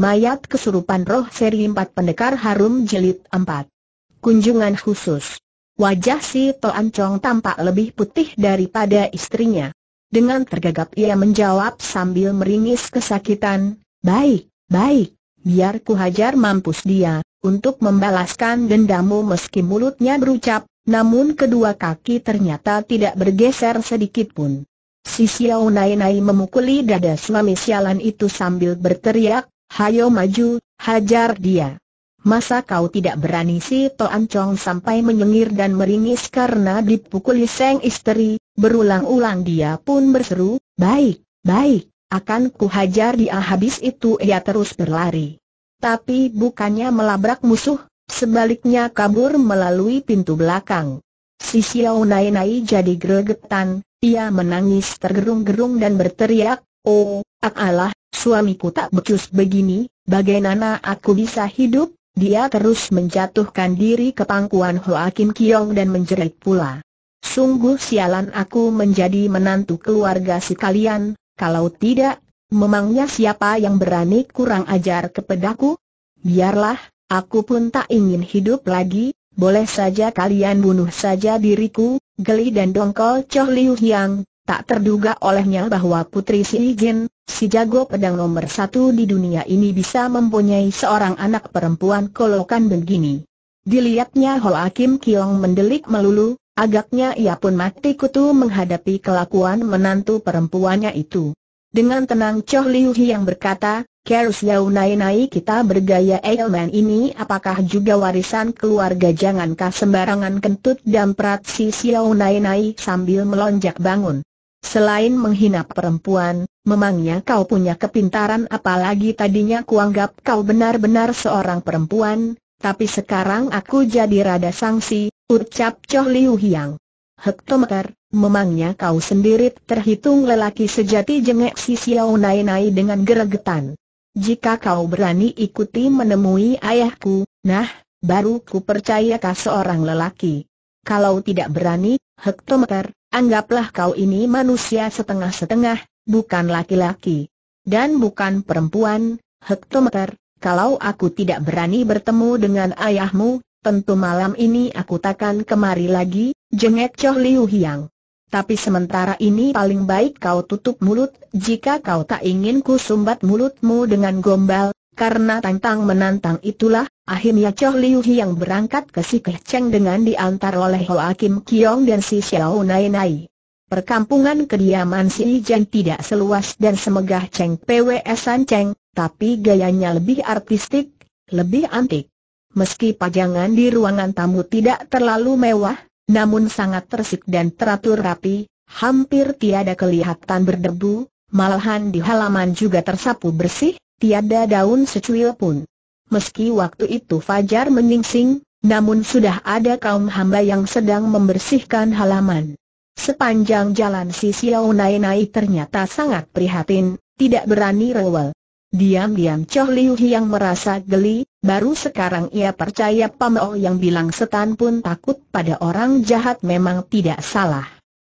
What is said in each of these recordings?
Mayat kesurupan roh seri 4 pendekar harum jelit 4. Kunjungan khusus. Wajah si Toan Chong tampak lebih putih daripada istrinya. Dengan tergagap ia menjawab sambil meringis kesakitan, Baik, baik, biar ku hajar mampus dia, untuk membalaskan dendamu meski mulutnya berucap, namun kedua kaki ternyata tidak bergeser sedikit pun. Si Xiao Nai Nai memukuli dada suami sialan itu sambil berteriak, Hayo maju, hajar dia. Masa kau tidak berani si Toan Chong sampai menyengir dan meringis karena dipukuli seng istri, berulang-ulang dia pun berseru, baik, baik, akan ku hajar dia habis itu ia terus berlari. Tapi bukannya melabrak musuh, sebaliknya kabur melalui pintu belakang. Si Xiao Nai Nai jadi gregetan, ia menangis tergerung-gerung dan berteriak, Oh, akalah, suamiku tak becus begini, bagaimana aku bisa hidup? Dia terus menjatuhkan diri ke pangkuan Hoa Kim Kiong dan menjerit pula. Sungguh sialan aku menjadi menantu keluarga si kalian, kalau tidak, memangnya siapa yang berani kurang ajar kepadaku? Biarlah, aku pun tak ingin hidup lagi, boleh saja kalian bunuh saja diriku, geli dan dongkol Choh Liu Yang, tak terduga olehnya bahwa putri Si Jin, si jago pedang nomor satu di dunia ini bisa mempunyai seorang anak perempuan kolokan begini. Dilihatnya Hol Hakim Kiong mendelik melulu, agaknya ia pun mati kutu menghadapi kelakuan menantu perempuannya itu. Dengan tenang Choh Liu Hi yang berkata, Kerus Yau Nai Nai kita bergaya Eilman ini apakah juga warisan keluarga jangankah sembarangan kentut dan prat si Xiao Nai Nai sambil melonjak bangun. Selain menghina perempuan, memangnya kau punya kepintaran apalagi tadinya kuanggap kau benar-benar seorang perempuan, tapi sekarang aku jadi rada sangsi, ucap Choh Liu Hiang. Hektometer, memangnya kau sendiri terhitung lelaki sejati jengek si Xiao Nai Nai dengan geregetan. Jika kau berani ikuti menemui ayahku, nah, baru ku percayakah seorang lelaki. Kalau tidak berani, hektometer, anggaplah kau ini manusia setengah-setengah, bukan laki-laki. Dan bukan perempuan, hektometer, kalau aku tidak berani bertemu dengan ayahmu, tentu malam ini aku takkan kemari lagi, jengek Choh Liu Hiang. Tapi sementara ini paling baik kau tutup mulut, jika kau tak ingin ku sumbat mulutmu dengan gombal, karena tantang menantang itulah, Akhirnya Choh Liu yang berangkat ke si Kecheng dengan diantar oleh Hoa Kim Kiong dan si Xiao Nai Nai. Perkampungan kediaman si Ijen tidak seluas dan semegah Cheng PWS Cheng, tapi gayanya lebih artistik, lebih antik. Meski pajangan di ruangan tamu tidak terlalu mewah, namun sangat tersik dan teratur rapi, hampir tiada kelihatan berdebu, malahan di halaman juga tersapu bersih, tiada daun secuil pun. Meski waktu itu Fajar menyingsing, namun sudah ada kaum hamba yang sedang membersihkan halaman. Sepanjang jalan si Xiao Nai Nai ternyata sangat prihatin, tidak berani rewel. Diam-diam Choh Liu yang merasa geli, baru sekarang ia percaya Pameo oh yang bilang setan pun takut pada orang jahat memang tidak salah.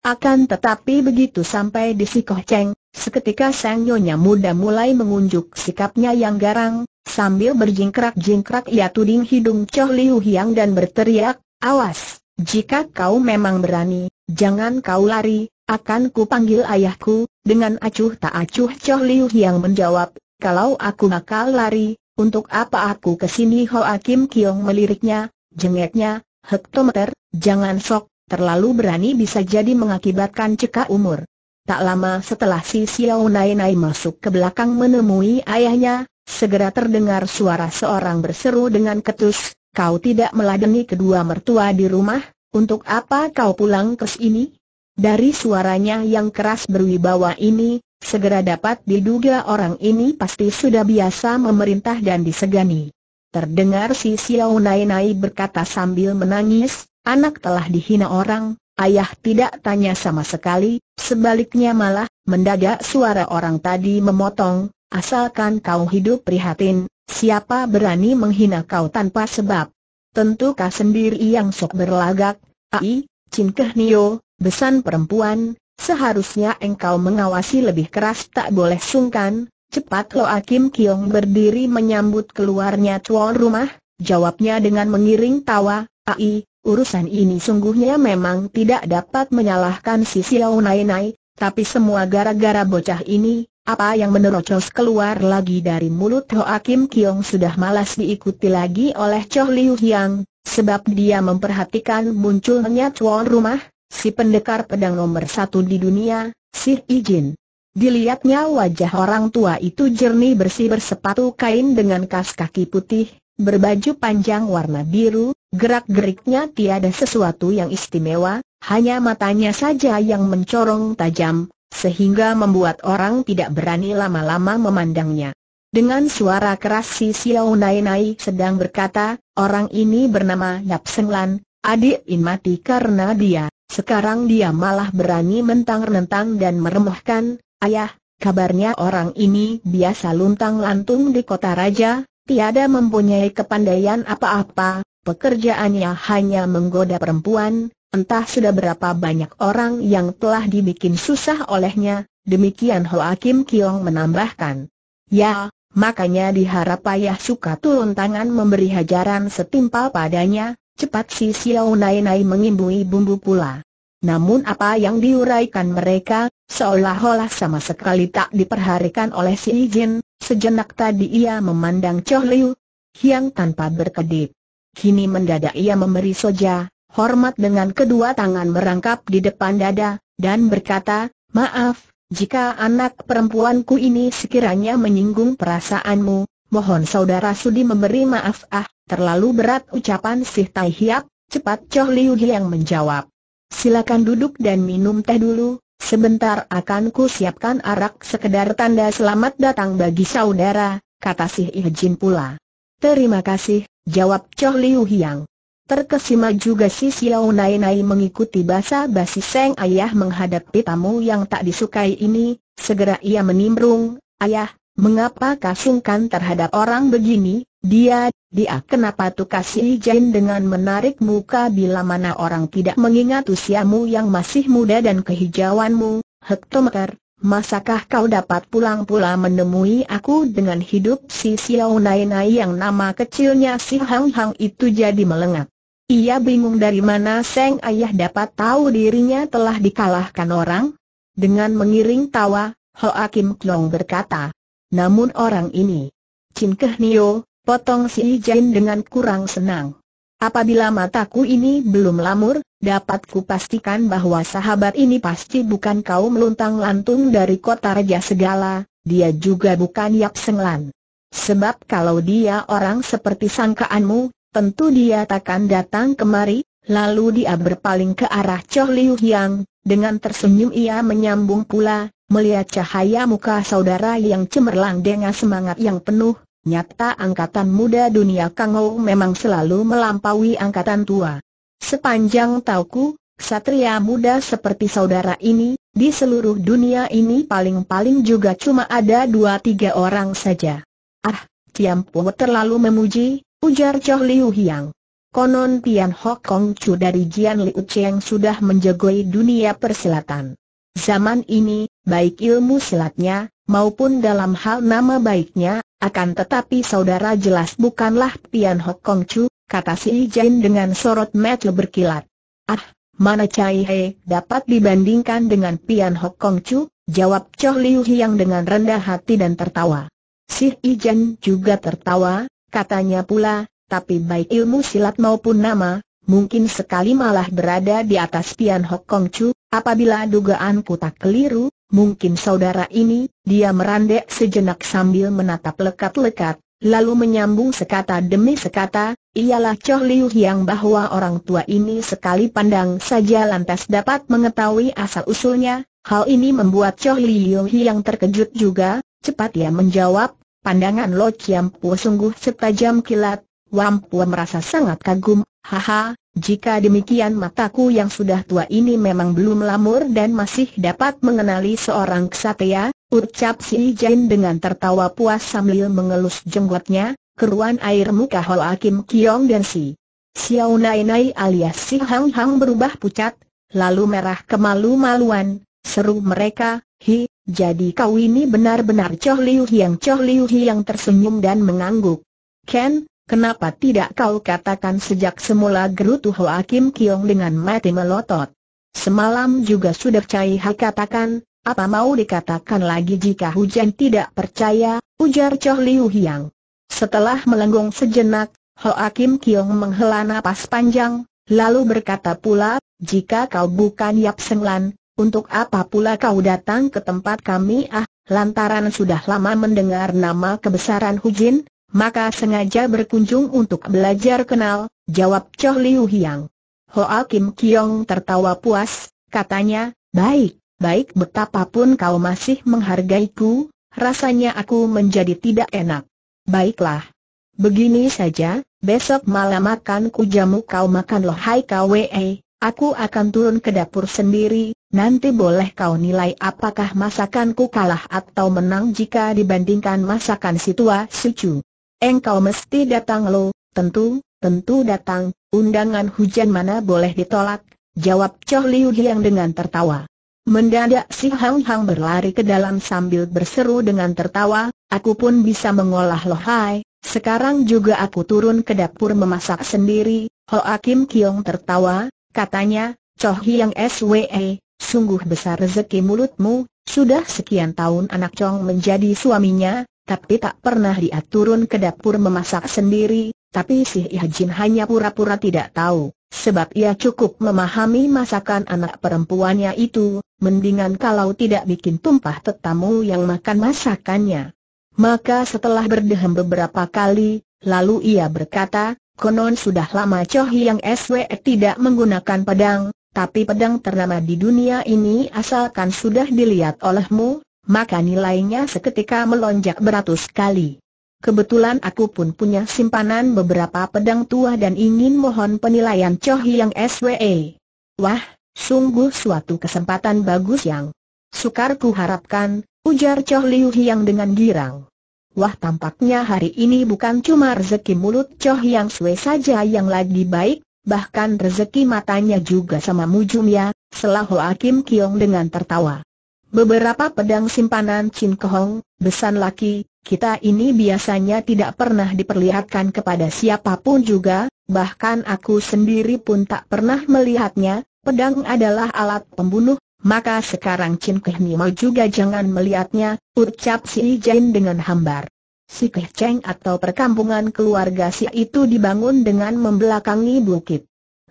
Akan tetapi begitu sampai di si Koh Cheng, seketika sang nyonya muda mulai mengunjuk sikapnya yang garang, Sambil berjingkrak-jingkrak ia tuding hidung Choh Liu Hiang dan berteriak, awas, jika kau memang berani, jangan kau lari, akan ku panggil ayahku, dengan acuh tak acuh Choh Liu Hiang menjawab, kalau aku nakal lari, untuk apa aku kesini Hoa Akim ah Kiong meliriknya, jengeknya, hektometer, jangan sok, terlalu berani bisa jadi mengakibatkan cekak umur. Tak lama setelah si Xiao Nai Nai masuk ke belakang menemui ayahnya, Segera terdengar suara seorang berseru dengan ketus, kau tidak meladeni kedua mertua di rumah, untuk apa kau pulang ke sini? Dari suaranya yang keras berwibawa ini, segera dapat diduga orang ini pasti sudah biasa memerintah dan disegani. Terdengar si Xiao Nai Nai berkata sambil menangis, anak telah dihina orang, ayah tidak tanya sama sekali, sebaliknya malah, mendadak suara orang tadi memotong, Asalkan kau hidup prihatin, siapa berani menghina kau tanpa sebab? Tentu kau sendiri yang sok berlagak, ai, cinkeh nio, besan perempuan, seharusnya engkau mengawasi lebih keras tak boleh sungkan, cepat Lo Akim Kiong berdiri menyambut keluarnya tuan rumah, jawabnya dengan mengiring tawa, ai, urusan ini sungguhnya memang tidak dapat menyalahkan si Xiao Nai Nai, tapi semua gara-gara bocah ini, apa yang menerocos keluar lagi dari mulut Hoa Kim Kiong sudah malas diikuti lagi oleh Choh Liu Yang, sebab dia memperhatikan munculnya cuan rumah, si pendekar pedang nomor satu di dunia, si Ijin. Dilihatnya wajah orang tua itu jernih bersih bersepatu kain dengan kas kaki putih, berbaju panjang warna biru, gerak-geriknya tiada sesuatu yang istimewa, hanya matanya saja yang mencorong tajam, sehingga membuat orang tidak berani lama-lama memandangnya. Dengan suara keras si Xiao Nai Nai sedang berkata, orang ini bernama Yap Seng Lan, adik In mati karena dia. Sekarang dia malah berani mentang-rentang dan meremehkan, ayah, kabarnya orang ini biasa luntang lantung di kota raja, tiada mempunyai kepandaian apa-apa, pekerjaannya hanya menggoda perempuan, Entah sudah berapa banyak orang yang telah dibikin susah olehnya, demikian Hakim Kiong menambahkan. Ya, makanya diharap ayah suka turun tangan memberi hajaran setimpal padanya, cepat si Xiao Nai Nai mengimbui bumbu pula. Namun apa yang diuraikan mereka, seolah-olah sama sekali tak diperharikan oleh si Jin, sejenak tadi ia memandang Choh Liu, yang tanpa berkedip. Kini mendadak ia memberi soja, hormat dengan kedua tangan merangkap di depan dada, dan berkata, Maaf, jika anak perempuanku ini sekiranya menyinggung perasaanmu, mohon saudara Sudi memberi maaf ah, terlalu berat ucapan si Tai Hiap, cepat Choh Liu yang menjawab. Silakan duduk dan minum teh dulu, sebentar akan ku siapkan arak sekedar tanda selamat datang bagi saudara, kata si Ijin pula. Terima kasih, jawab Choh Liu Hiang. Terkesima juga si Xiao Nai Nai mengikuti basa-basi Seng Ayah menghadapi tamu yang tak disukai ini, segera ia menimbrung, Ayah, mengapa kasungkan terhadap orang begini, dia, dia kenapa tu kasih izin dengan menarik muka bila mana orang tidak mengingat usiamu yang masih muda dan kehijauanmu, hektometer, Masakah kau dapat pulang pula menemui aku dengan hidup si Xiao Nai Nai yang nama kecilnya si Hang Hang itu jadi melengak? Ia bingung dari mana Seng Ayah dapat tahu dirinya telah dikalahkan orang. Dengan mengiring tawa, Hoa Kim Klong berkata, namun orang ini, Chin Nio, potong si Jin dengan kurang senang. Apabila mataku ini belum lamur, dapat kupastikan bahwa sahabat ini pasti bukan kau meluntang lantung dari kota Raja Segala, dia juga bukan Yap Senglan. Sebab kalau dia orang seperti sangkaanmu, tentu dia takkan datang kemari, lalu dia berpaling ke arah Choh Liu Yang, dengan tersenyum ia menyambung pula, melihat cahaya muka saudara yang cemerlang dengan semangat yang penuh, nyata angkatan muda dunia Kangou memang selalu melampaui angkatan tua. Sepanjang tauku, Satria muda seperti saudara ini, di seluruh dunia ini paling-paling juga cuma ada dua tiga orang saja. Ah, Tiampu terlalu memuji, ujar Choh Liu Hiang. Konon pian Hok Kong Chu dari Jian Liu Cheng sudah menjegoi dunia persilatan. Zaman ini, baik ilmu silatnya, maupun dalam hal nama baiknya, akan tetapi saudara jelas bukanlah pian Hok Kong Chu, kata si Jain dengan sorot mata berkilat. Ah, mana Cai He dapat dibandingkan dengan pian Hok Kong Chu, jawab Choh Liu Hiang dengan rendah hati dan tertawa. Si Ijen juga tertawa, Katanya pula, tapi baik ilmu silat maupun nama, mungkin sekali malah berada di atas pian Hok Kong Chu, apabila dugaanku tak keliru, mungkin saudara ini, dia merandek sejenak sambil menatap lekat-lekat, lalu menyambung sekata demi sekata, ialah Choh Liu Hiang bahwa orang tua ini sekali pandang saja lantas dapat mengetahui asal-usulnya, hal ini membuat Choh Liu Hiang terkejut juga, cepat ia menjawab, Pandangan Lo Chiam Pu sungguh setajam kilat, Wam merasa sangat kagum, haha, jika demikian mataku yang sudah tua ini memang belum lamur dan masih dapat mengenali seorang kesatria, ucap si Jain dengan tertawa puas sambil mengelus jenggotnya, keruan air muka Hol Hakim Kiong dan si Xiao Nai Nai alias si Hang Hang berubah pucat, lalu merah kemalu-maluan, seru mereka, hi, jadi kau ini benar-benar Choh Liu Hiang Choh Liu Hiang tersenyum dan mengangguk. Ken, kenapa tidak kau katakan sejak semula gerutu Hoa Kim Kiong dengan mati melotot? Semalam juga sudah Cai Ha katakan, apa mau dikatakan lagi jika hujan tidak percaya, ujar Choh Liu Hiang. Setelah melenggung sejenak, Hoa Kim Kiong menghela napas panjang, lalu berkata pula, jika kau bukan Yap Senglan, untuk apa pula kau datang ke tempat kami ah, lantaran sudah lama mendengar nama kebesaran Hujin, maka sengaja berkunjung untuk belajar kenal, jawab Choh Liu Hiang. Hoa Kim Kiong tertawa puas, katanya, baik, baik betapapun kau masih menghargai ku, rasanya aku menjadi tidak enak. Baiklah. Begini saja, besok malam akan kujamu kau makan lohai kwe, eh, aku akan turun ke dapur sendiri, Nanti boleh kau nilai apakah masakanku kalah atau menang jika dibandingkan masakan si tua sucu. Engkau mesti datang lo, tentu, tentu datang, undangan hujan mana boleh ditolak, jawab Choh Liu Hiang dengan tertawa. Mendadak si Hang Hang berlari ke dalam sambil berseru dengan tertawa, aku pun bisa mengolah hai. sekarang juga aku turun ke dapur memasak sendiri, Ho akim Kiong tertawa, katanya, Choh Hiang SWE, sungguh besar rezeki mulutmu, sudah sekian tahun anak Chong menjadi suaminya, tapi tak pernah dia turun ke dapur memasak sendiri, tapi si Ihajin hanya pura-pura tidak tahu, sebab ia cukup memahami masakan anak perempuannya itu, mendingan kalau tidak bikin tumpah tetamu yang makan masakannya. Maka setelah berdehem beberapa kali, lalu ia berkata, konon sudah lama Choh Yang Swe tidak menggunakan pedang, tapi pedang ternama di dunia ini asalkan sudah dilihat olehmu, maka nilainya seketika melonjak beratus kali. Kebetulan aku pun punya simpanan beberapa pedang tua dan ingin mohon penilaian Choh Yang SWE. Wah, sungguh suatu kesempatan bagus yang sukar ku harapkan, ujar Choh Liu Hiang dengan girang. Wah tampaknya hari ini bukan cuma rezeki mulut Choh Yang SWE saja yang lagi baik, bahkan rezeki matanya juga sama mujum Mujumya, selah Hakim Kiong dengan tertawa. Beberapa pedang simpanan Chin Kehong, besan laki, kita ini biasanya tidak pernah diperlihatkan kepada siapapun juga, bahkan aku sendiri pun tak pernah melihatnya, pedang adalah alat pembunuh, maka sekarang Chin mau juga jangan melihatnya, ucap si Jin dengan hambar. Si Keh Cheng atau perkampungan keluarga si itu dibangun dengan membelakangi bukit.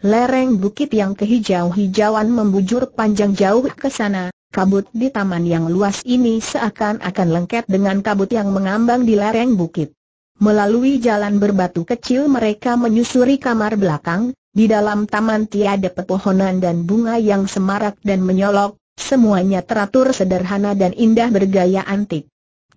Lereng bukit yang kehijau-hijauan membujur panjang jauh ke sana, kabut di taman yang luas ini seakan-akan lengket dengan kabut yang mengambang di lereng bukit. Melalui jalan berbatu kecil mereka menyusuri kamar belakang, di dalam taman tiada pepohonan dan bunga yang semarak dan menyolok, semuanya teratur sederhana dan indah bergaya antik.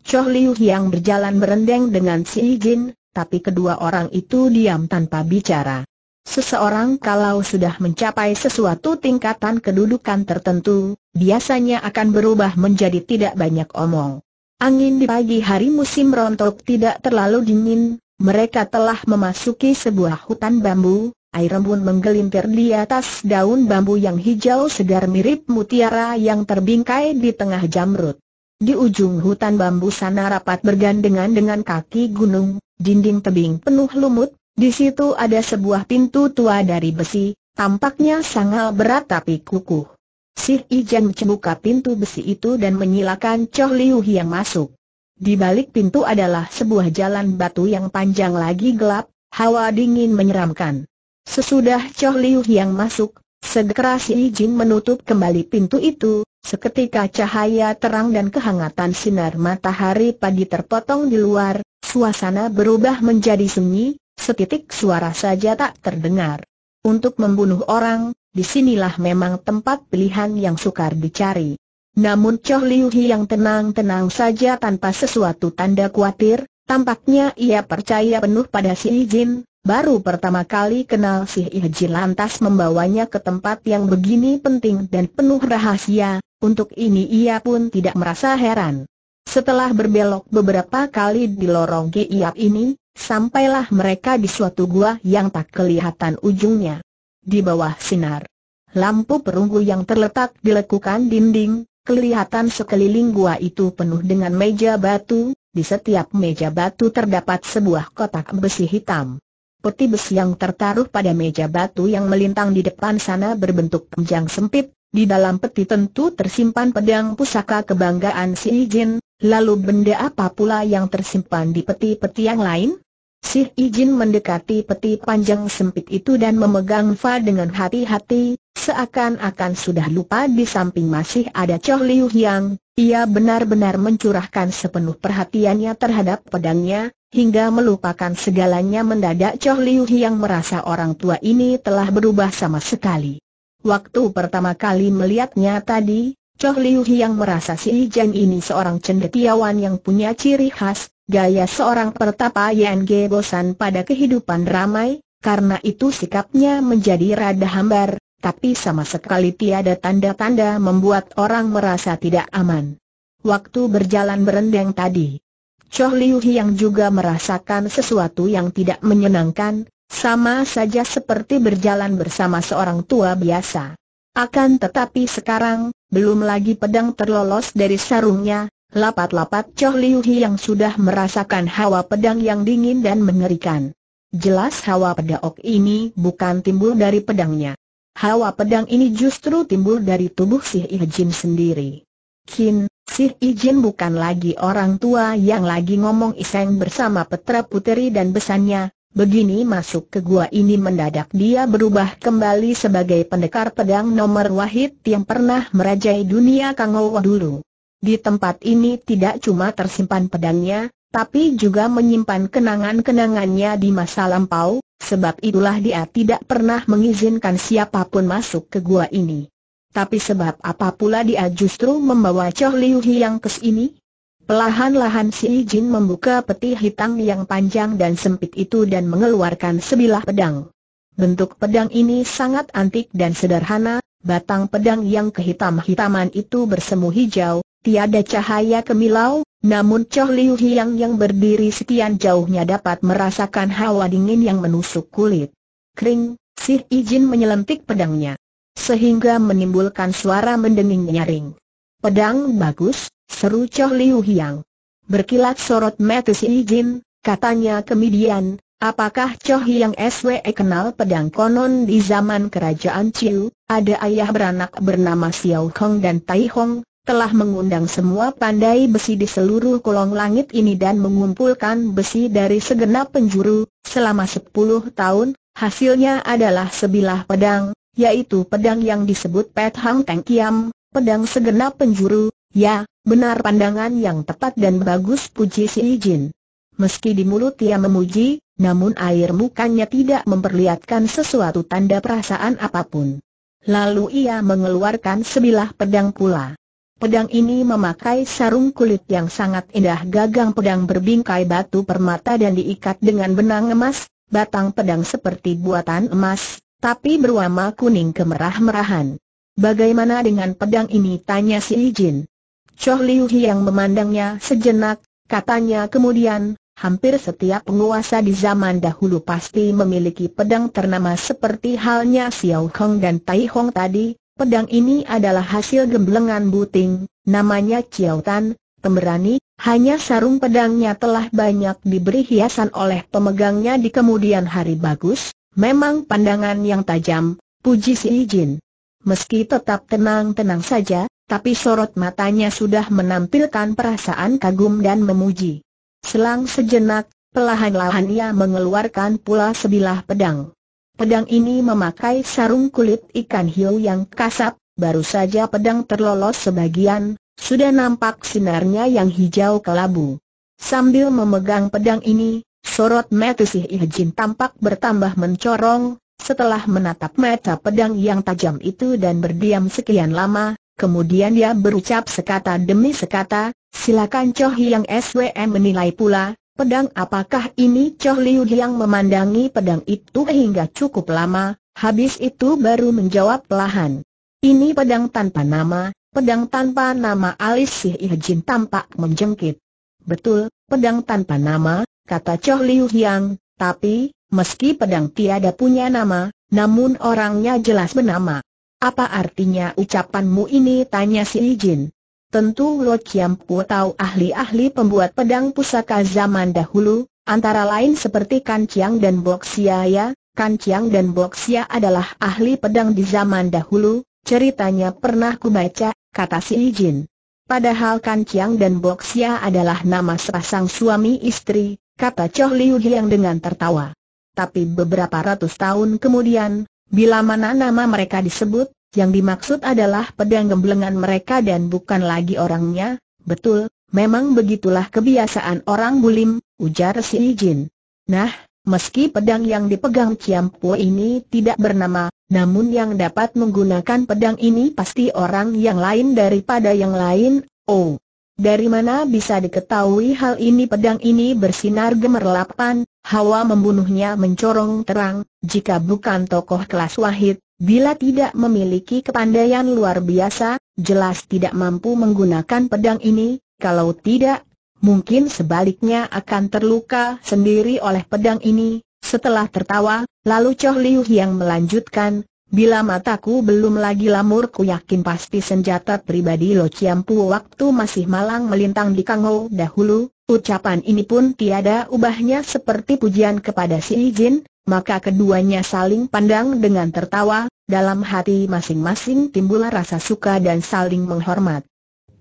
Choh Liu yang berjalan berendeng dengan si Jin, tapi kedua orang itu diam tanpa bicara. Seseorang kalau sudah mencapai sesuatu tingkatan kedudukan tertentu, biasanya akan berubah menjadi tidak banyak omong. Angin di pagi hari musim rontok tidak terlalu dingin, mereka telah memasuki sebuah hutan bambu, air embun menggelintir di atas daun bambu yang hijau segar mirip mutiara yang terbingkai di tengah jamrut. Di ujung hutan bambu sana rapat bergandengan dengan kaki gunung, dinding tebing penuh lumut, di situ ada sebuah pintu tua dari besi, tampaknya sangat berat tapi kukuh. Si Ijen membuka pintu besi itu dan menyilakan Choh Liu yang masuk. Di balik pintu adalah sebuah jalan batu yang panjang lagi gelap, hawa dingin menyeramkan. Sesudah Choh Liu yang masuk, segera si Ijen menutup kembali pintu itu, Seketika cahaya terang dan kehangatan sinar matahari pagi terpotong di luar, suasana berubah menjadi sunyi, setitik suara saja tak terdengar. Untuk membunuh orang, disinilah memang tempat pilihan yang sukar dicari. Namun Choh Liu Hi yang tenang-tenang saja tanpa sesuatu tanda khawatir, tampaknya ia percaya penuh pada si izin. Baru pertama kali kenal si Iji lantas membawanya ke tempat yang begini penting dan penuh rahasia, untuk ini ia pun tidak merasa heran. Setelah berbelok beberapa kali di lorong Giyap ini, sampailah mereka di suatu gua yang tak kelihatan ujungnya. Di bawah sinar lampu perunggu yang terletak di lekukan dinding, kelihatan sekeliling gua itu penuh dengan meja batu, di setiap meja batu terdapat sebuah kotak besi hitam. Peti besi yang tertaruh pada meja batu yang melintang di depan sana berbentuk panjang sempit, di dalam peti tentu tersimpan pedang pusaka kebanggaan si Ijin, lalu benda apa pula yang tersimpan di peti-peti yang lain? Si Ijin mendekati peti panjang sempit itu dan memegang Fa dengan hati-hati, seakan-akan sudah lupa di samping masih ada Choh Liu Yang, ia benar-benar mencurahkan sepenuh perhatiannya terhadap pedangnya, Hingga melupakan segalanya mendadak Choh Liu yang merasa orang tua ini telah berubah sama sekali. Waktu pertama kali melihatnya tadi, Choh Liu yang merasa si Ijen ini seorang cendekiawan yang punya ciri khas, gaya seorang pertapa Yang bosan pada kehidupan ramai, karena itu sikapnya menjadi rada hambar, tapi sama sekali tiada tanda-tanda membuat orang merasa tidak aman. Waktu berjalan berendang tadi, Choh Liu yang juga merasakan sesuatu yang tidak menyenangkan, sama saja seperti berjalan bersama seorang tua biasa. Akan tetapi sekarang, belum lagi pedang terlolos dari sarungnya, lapat-lapat Choh Liu yang sudah merasakan hawa pedang yang dingin dan mengerikan. Jelas hawa pedaok ini bukan timbul dari pedangnya. Hawa pedang ini justru timbul dari tubuh si Ijin sendiri. Kin, Sih Ijin bukan lagi orang tua yang lagi ngomong iseng bersama Petra Puteri dan besannya, begini masuk ke gua ini mendadak dia berubah kembali sebagai pendekar pedang nomor wahid yang pernah merajai dunia Kangowa dulu. Di tempat ini tidak cuma tersimpan pedangnya, tapi juga menyimpan kenangan-kenangannya di masa lampau, sebab itulah dia tidak pernah mengizinkan siapapun masuk ke gua ini. Tapi sebab apa pula dia justru membawa Choh Liu Hiang ke sini? Pelahan-lahan si Jin membuka peti hitam yang panjang dan sempit itu dan mengeluarkan sebilah pedang. Bentuk pedang ini sangat antik dan sederhana, batang pedang yang kehitam-hitaman itu bersemu hijau, tiada cahaya kemilau, namun Choh Liu Hiang yang berdiri sekian jauhnya dapat merasakan hawa dingin yang menusuk kulit. Kering, si Jin menyelentik pedangnya sehingga menimbulkan suara mendenging nyaring. Pedang bagus, seru Choh Liu Hiang. Berkilat sorot mata si Jin, katanya kemudian, apakah Choh Hiang SWE kenal pedang konon di zaman kerajaan Chiu, ada ayah beranak bernama Xiao Hong dan Tai Hong, telah mengundang semua pandai besi di seluruh kolong langit ini dan mengumpulkan besi dari segenap penjuru, selama 10 tahun, hasilnya adalah sebilah pedang, yaitu pedang yang disebut Pet Hang Teng Kiam, pedang segenap penjuru, ya, benar pandangan yang tepat dan bagus puji si Ijin. Meski di mulut ia memuji, namun air mukanya tidak memperlihatkan sesuatu tanda perasaan apapun. Lalu ia mengeluarkan sebilah pedang pula. Pedang ini memakai sarung kulit yang sangat indah gagang pedang berbingkai batu permata dan diikat dengan benang emas, batang pedang seperti buatan emas, tapi berwarna kuning kemerah-merahan. Bagaimana dengan pedang ini tanya si Ijin. Choh Liu yang memandangnya sejenak, katanya kemudian, hampir setiap penguasa di zaman dahulu pasti memiliki pedang ternama seperti halnya Xiao Hong dan Tai Hong tadi, pedang ini adalah hasil gemblengan buting, namanya Chiao Tan, pemberani, hanya sarung pedangnya telah banyak diberi hiasan oleh pemegangnya di kemudian hari bagus, Memang pandangan yang tajam, puji si Ijin. Meski tetap tenang-tenang saja, tapi sorot matanya sudah menampilkan perasaan kagum dan memuji. Selang sejenak, pelahan-lahan ia mengeluarkan pula sebilah pedang. Pedang ini memakai sarung kulit ikan hiu yang kasap, baru saja pedang terlolos sebagian, sudah nampak sinarnya yang hijau kelabu. Sambil memegang pedang ini, Sorot mata si Ihjin tampak bertambah mencorong, setelah menatap mata pedang yang tajam itu dan berdiam sekian lama, kemudian dia berucap sekata demi sekata, silakan Choh Yang SWM menilai pula, pedang apakah ini Cho Liu yang memandangi pedang itu hingga cukup lama, habis itu baru menjawab pelahan. Ini pedang tanpa nama, pedang tanpa nama alis si Ihjin tampak menjengkit. Betul, pedang tanpa nama, kata Choh Liu Yang, tapi, meski pedang tiada punya nama, namun orangnya jelas bernama. Apa artinya ucapanmu ini? tanya si Ijin. Tentu Lo Chiam Pu tahu ahli-ahli pembuat pedang pusaka zaman dahulu, antara lain seperti Kan Chiang dan Bok Ya, Kan Chiang dan Bok Sia adalah ahli pedang di zaman dahulu, ceritanya pernah kubaca, kata si Ijin. Padahal Kan Chiang dan Bok Sia adalah nama sepasang suami istri, kata Choh Liu yang dengan tertawa. Tapi beberapa ratus tahun kemudian, bila mana nama mereka disebut, yang dimaksud adalah pedang gemblengan mereka dan bukan lagi orangnya, betul, memang begitulah kebiasaan orang bulim, ujar si Jin. Nah, meski pedang yang dipegang Po ini tidak bernama, namun yang dapat menggunakan pedang ini pasti orang yang lain daripada yang lain, oh. Dari mana bisa diketahui hal ini pedang ini bersinar gemerlapan, hawa membunuhnya mencorong terang, jika bukan tokoh kelas wahid, bila tidak memiliki kepandaian luar biasa, jelas tidak mampu menggunakan pedang ini, kalau tidak, mungkin sebaliknya akan terluka sendiri oleh pedang ini. Setelah tertawa, lalu Choh Liu yang melanjutkan, Bila mataku belum lagi lamur ku yakin pasti senjata pribadi Lo Chiampu waktu masih malang melintang di Ho dahulu, ucapan ini pun tiada ubahnya seperti pujian kepada si Jin, maka keduanya saling pandang dengan tertawa, dalam hati masing-masing timbul rasa suka dan saling menghormat.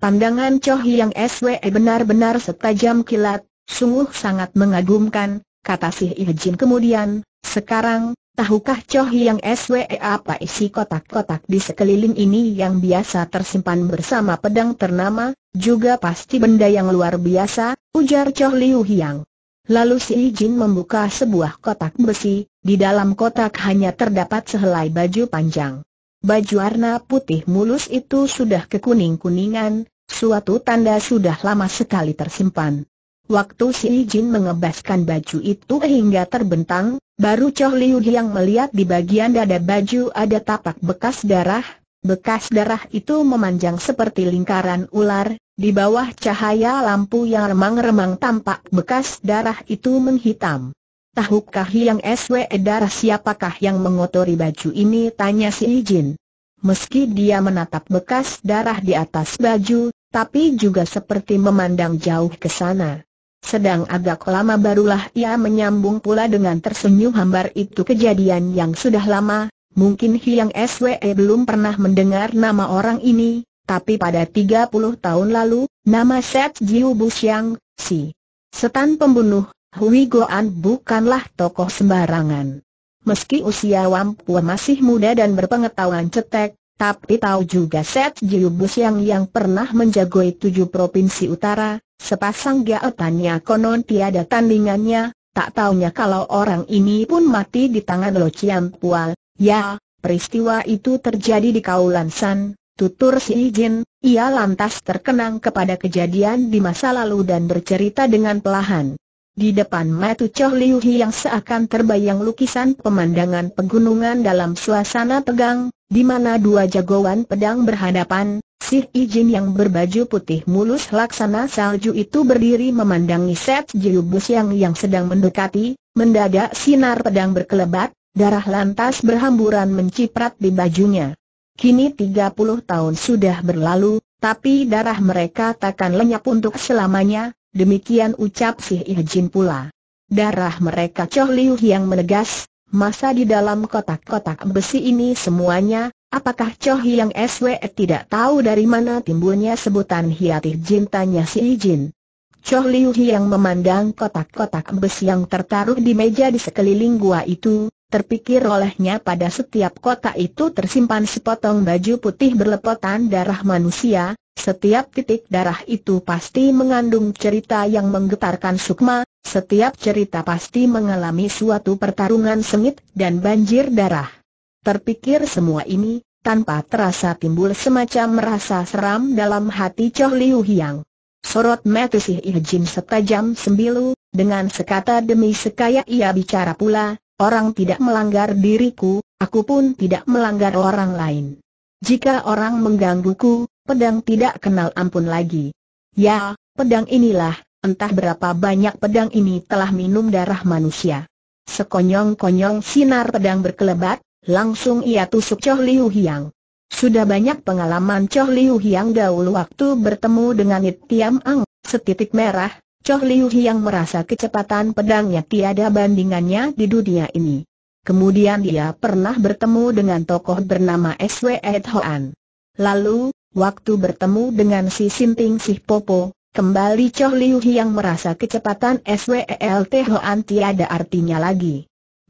Pandangan Choh Yang SWE benar-benar setajam kilat, sungguh sangat mengagumkan, kata si Jin kemudian, sekarang, Tahukah Choh Yang SWE apa isi kotak-kotak di sekeliling ini yang biasa tersimpan bersama pedang ternama, juga pasti benda yang luar biasa, ujar Choh Liu Hiang. Lalu si Ijin membuka sebuah kotak besi, di dalam kotak hanya terdapat sehelai baju panjang. Baju warna putih mulus itu sudah kekuning-kuningan, suatu tanda sudah lama sekali tersimpan. Waktu si Jin mengebaskan baju itu hingga terbentang, baru Choh Liu yang melihat di bagian dada baju ada tapak bekas darah, bekas darah itu memanjang seperti lingkaran ular, di bawah cahaya lampu yang remang-remang tampak bekas darah itu menghitam. Tahukah yang SW darah siapakah yang mengotori baju ini tanya si Jin. Meski dia menatap bekas darah di atas baju, tapi juga seperti memandang jauh ke sana. Sedang agak lama barulah ia menyambung pula dengan tersenyum hambar itu kejadian yang sudah lama, mungkin Hiang SWE belum pernah mendengar nama orang ini, tapi pada 30 tahun lalu, nama Set Jiu Busiang, si setan pembunuh, Hui Goan bukanlah tokoh sembarangan. Meski usia Wampua masih muda dan berpengetahuan cetek, tapi tahu juga Set Jiu Busiang yang pernah menjagoi tujuh provinsi utara, Sepasang gaetannya konon tiada tandingannya, tak taunya kalau orang ini pun mati di tangan Lo Chiam Pual. Ya, peristiwa itu terjadi di San, tutur si Ijin, ia lantas terkenang kepada kejadian di masa lalu dan bercerita dengan pelahan. Di depan Matu Choh Liu Hi yang seakan terbayang lukisan pemandangan pegunungan dalam suasana tegang, di mana dua jagoan pedang berhadapan, Si Ijin yang berbaju putih mulus laksana salju itu berdiri memandangi Set Jiubus yang yang sedang mendekati, mendadak sinar pedang berkelebat, darah lantas berhamburan menciprat di bajunya. Kini 30 tahun sudah berlalu, tapi darah mereka takkan lenyap untuk selamanya, demikian ucap si Ijin pula. Darah mereka Choh Liu yang menegas, masa di dalam kotak-kotak besi ini semuanya, Apakah Cho yang SW tidak tahu dari mana timbulnya sebutan hiatih jin tanya si Ijin? Choh Liu yang memandang kotak-kotak besi yang tertaruh di meja di sekeliling gua itu, terpikir olehnya pada setiap kotak itu tersimpan sepotong baju putih berlepotan darah manusia, setiap titik darah itu pasti mengandung cerita yang menggetarkan sukma, setiap cerita pasti mengalami suatu pertarungan sengit dan banjir darah. Terpikir semua ini, tanpa terasa timbul semacam merasa seram dalam hati Choh Liu Hiang. Sorot mata si Jin setajam sembilu, dengan sekata demi sekaya ia bicara pula, orang tidak melanggar diriku, aku pun tidak melanggar orang lain. Jika orang menggangguku, pedang tidak kenal ampun lagi. Ya, pedang inilah, entah berapa banyak pedang ini telah minum darah manusia. Sekonyong-konyong sinar pedang berkelebat, Langsung ia tusuk Choh Liu Hiang. Sudah banyak pengalaman Choh Liu Hiang dahulu waktu bertemu dengan It Tiam Ang, setitik merah, Choh Liu Hiang merasa kecepatan pedangnya tiada bandingannya di dunia ini. Kemudian dia pernah bertemu dengan tokoh bernama S.W. Ed Hoan. Lalu, waktu bertemu dengan si Sinting Sih Popo, kembali Choh Liu Hiang merasa kecepatan S.W. E. Hoan tiada artinya lagi.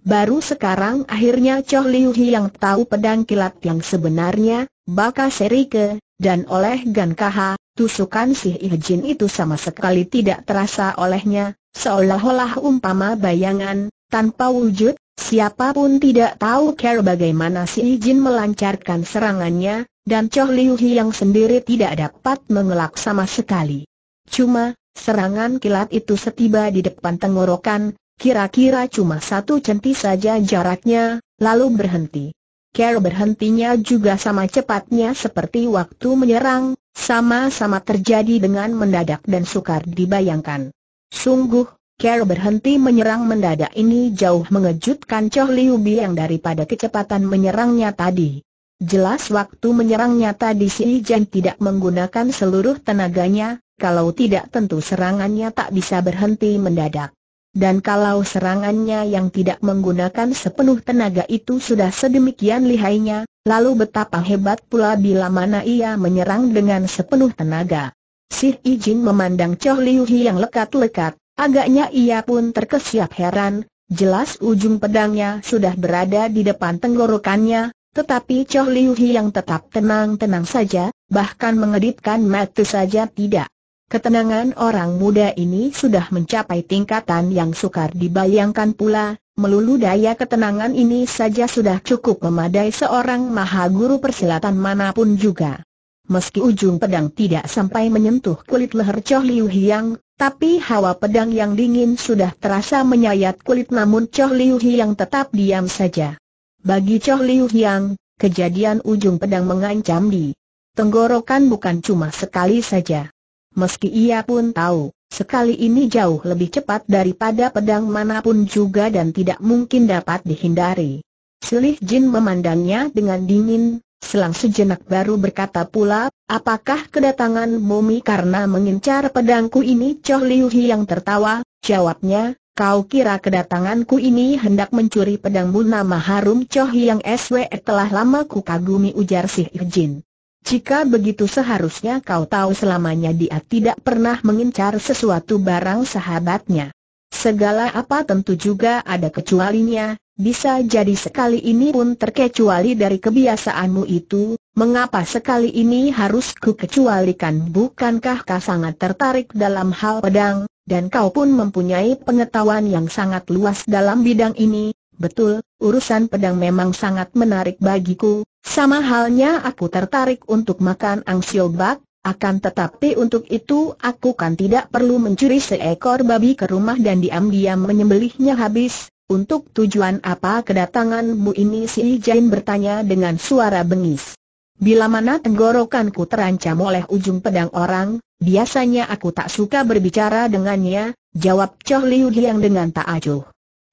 Baru sekarang akhirnya Choh Liu yang tahu pedang kilat yang sebenarnya, Baka ke, dan oleh Gan Kaha, tusukan si Ihjin itu sama sekali tidak terasa olehnya, seolah-olah umpama bayangan, tanpa wujud, siapapun tidak tahu care bagaimana si Ihjin melancarkan serangannya, dan Choh Liu yang sendiri tidak dapat mengelak sama sekali. Cuma, serangan kilat itu setiba di depan tenggorokan, Kira-kira cuma satu centi saja jaraknya, lalu berhenti. Care berhentinya juga sama cepatnya seperti waktu menyerang, sama-sama terjadi dengan mendadak dan sukar dibayangkan. Sungguh, Care berhenti menyerang mendadak ini jauh mengejutkan Choh Liu Biang daripada kecepatan menyerangnya tadi. Jelas waktu menyerangnya tadi si Jen tidak menggunakan seluruh tenaganya, kalau tidak tentu serangannya tak bisa berhenti mendadak dan kalau serangannya yang tidak menggunakan sepenuh tenaga itu sudah sedemikian lihainya, lalu betapa hebat pula bila mana ia menyerang dengan sepenuh tenaga. Si Ijin memandang Choh Liu Hi yang lekat-lekat, agaknya ia pun terkesiap heran, jelas ujung pedangnya sudah berada di depan tenggorokannya, tetapi Choh Liu Hi yang tetap tenang-tenang saja, bahkan mengedipkan mata saja tidak. Ketenangan orang muda ini sudah mencapai tingkatan yang sukar dibayangkan pula, melulu daya ketenangan ini saja sudah cukup memadai seorang maha guru persilatan manapun juga. Meski ujung pedang tidak sampai menyentuh kulit leher Choh Liu Hiang, tapi hawa pedang yang dingin sudah terasa menyayat kulit namun Choh Liu Hiang tetap diam saja. Bagi Choh Liu Hiang, kejadian ujung pedang mengancam di tenggorokan bukan cuma sekali saja meski ia pun tahu, sekali ini jauh lebih cepat daripada pedang manapun juga dan tidak mungkin dapat dihindari. Selih Jin memandangnya dengan dingin, selang sejenak baru berkata pula, apakah kedatangan Momi karena mengincar pedangku ini Choh Liu Hi yang tertawa, jawabnya, Kau kira kedatanganku ini hendak mencuri pedangmu nama harum Choh Yang Swe telah lama ku kagumi ujar si Jin. Jika begitu seharusnya kau tahu selamanya dia tidak pernah mengincar sesuatu barang sahabatnya. Segala apa tentu juga ada kecualinya, bisa jadi sekali ini pun terkecuali dari kebiasaanmu itu, mengapa sekali ini harus kukecualikan bukankah kau sangat tertarik dalam hal pedang, dan kau pun mempunyai pengetahuan yang sangat luas dalam bidang ini, betul, urusan pedang memang sangat menarik bagiku, sama halnya aku tertarik untuk makan angsiobak, akan tetapi untuk itu aku kan tidak perlu mencuri seekor babi ke rumah dan diam-diam menyembelihnya habis. Untuk tujuan apa kedatanganmu ini si Jain bertanya dengan suara bengis. Bila mana tenggorokanku terancam oleh ujung pedang orang, biasanya aku tak suka berbicara dengannya, jawab Choh Liu Hiang dengan tak acuh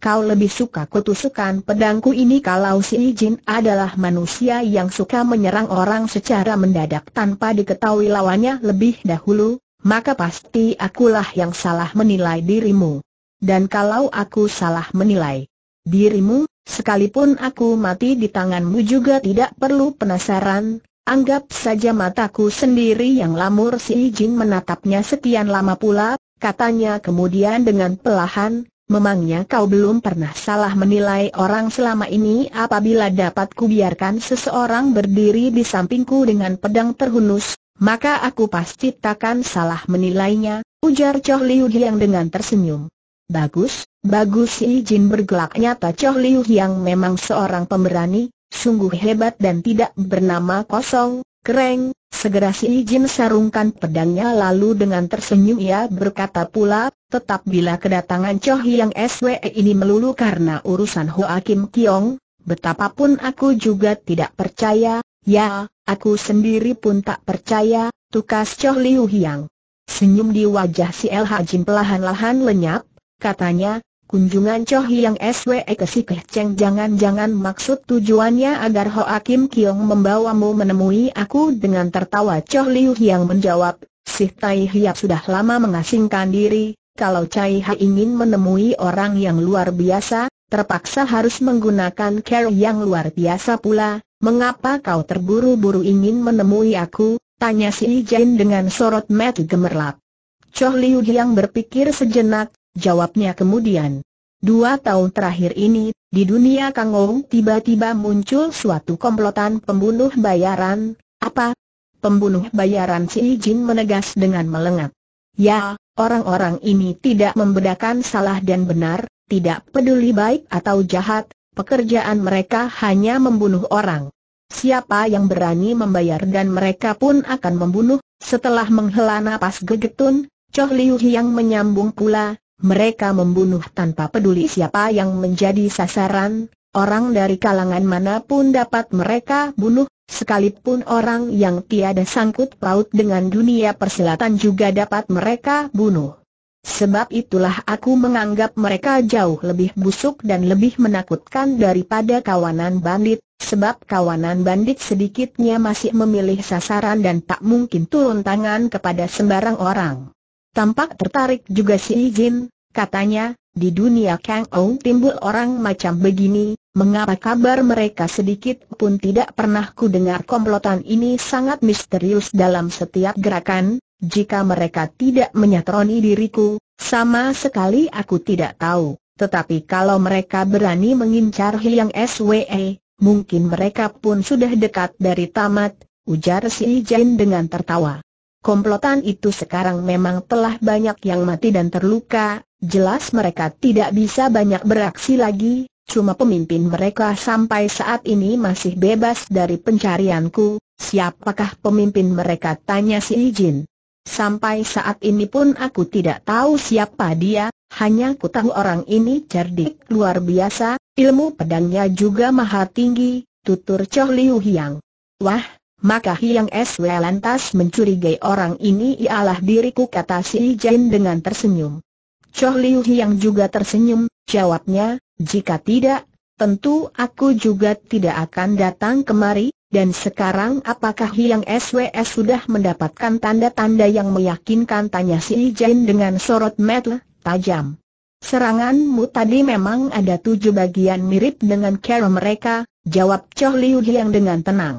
kau lebih suka kutusukan pedangku ini kalau si Ijin adalah manusia yang suka menyerang orang secara mendadak tanpa diketahui lawannya lebih dahulu, maka pasti akulah yang salah menilai dirimu. Dan kalau aku salah menilai dirimu, sekalipun aku mati di tanganmu juga tidak perlu penasaran, anggap saja mataku sendiri yang lamur si Ijin menatapnya sekian lama pula, katanya kemudian dengan pelahan, Memangnya kau belum pernah salah menilai orang selama ini apabila dapat kubiarkan seseorang berdiri di sampingku dengan pedang terhunus, maka aku pasti takkan salah menilainya, ujar Choh Liu Hiang dengan tersenyum. Bagus, bagus si Jin bergelak nyata Choh Liu Hiang memang seorang pemberani, sungguh hebat dan tidak bernama kosong, keren, Segera si Ijin sarungkan pedangnya lalu dengan tersenyum ia berkata pula, tetap bila kedatangan Choh Yang SWE ini melulu karena urusan Hoa Kim Kiong, betapapun aku juga tidak percaya, ya, aku sendiri pun tak percaya, tukas Choh Liu Hiang. Senyum di wajah si LH Jin pelahan-lahan lenyap, katanya, Kunjungan Cho Hiang SWE ke si Cheng jangan-jangan maksud tujuannya agar Ho Kim Kiong membawamu menemui aku dengan tertawa Cho Liu yang menjawab, Si Tai Hiap sudah lama mengasingkan diri, kalau Cai Ha ingin menemui orang yang luar biasa, terpaksa harus menggunakan care yang luar biasa pula, mengapa kau terburu-buru ingin menemui aku, tanya si Jin dengan sorot mata gemerlap. Choh Liu Hiang berpikir sejenak, Jawabnya kemudian. Dua tahun terakhir ini, di dunia Kang tiba-tiba muncul suatu komplotan pembunuh bayaran, apa? Pembunuh bayaran si Jin menegas dengan melengat. Ya, orang-orang ini tidak membedakan salah dan benar, tidak peduli baik atau jahat, pekerjaan mereka hanya membunuh orang. Siapa yang berani membayar dan mereka pun akan membunuh, setelah menghela napas gegetun, Choh Liu yang menyambung pula, mereka membunuh tanpa peduli siapa yang menjadi sasaran, orang dari kalangan manapun dapat mereka bunuh, sekalipun orang yang tiada sangkut paut dengan dunia persilatan juga dapat mereka bunuh. Sebab itulah aku menganggap mereka jauh lebih busuk dan lebih menakutkan daripada kawanan bandit, sebab kawanan bandit sedikitnya masih memilih sasaran dan tak mungkin turun tangan kepada sembarang orang. Tampak tertarik juga si Jin, Katanya, di dunia Kang Ou timbul orang macam begini, mengapa kabar mereka sedikit pun tidak pernah ku dengar komplotan ini sangat misterius dalam setiap gerakan, jika mereka tidak menyatroni diriku, sama sekali aku tidak tahu. Tetapi kalau mereka berani mengincar Hiang SWE, mungkin mereka pun sudah dekat dari tamat, ujar si Jin dengan tertawa. Komplotan itu sekarang memang telah banyak yang mati dan terluka, jelas mereka tidak bisa banyak beraksi lagi, cuma pemimpin mereka sampai saat ini masih bebas dari pencarianku, siapakah pemimpin mereka tanya si Ijin. Sampai saat ini pun aku tidak tahu siapa dia, hanya ku tahu orang ini cerdik luar biasa, ilmu pedangnya juga maha tinggi, tutur Choh Liu Hiang. Wah, maka Hiang S lantas mencurigai orang ini ialah diriku kata si Jin dengan tersenyum. Choh Liu Hiang juga tersenyum, jawabnya, jika tidak, tentu aku juga tidak akan datang kemari, dan sekarang apakah Hiang S sudah mendapatkan tanda-tanda yang meyakinkan tanya si Jin dengan sorot mata tajam. Seranganmu tadi memang ada tujuh bagian mirip dengan cara mereka, jawab Choh Liu Hiang dengan tenang.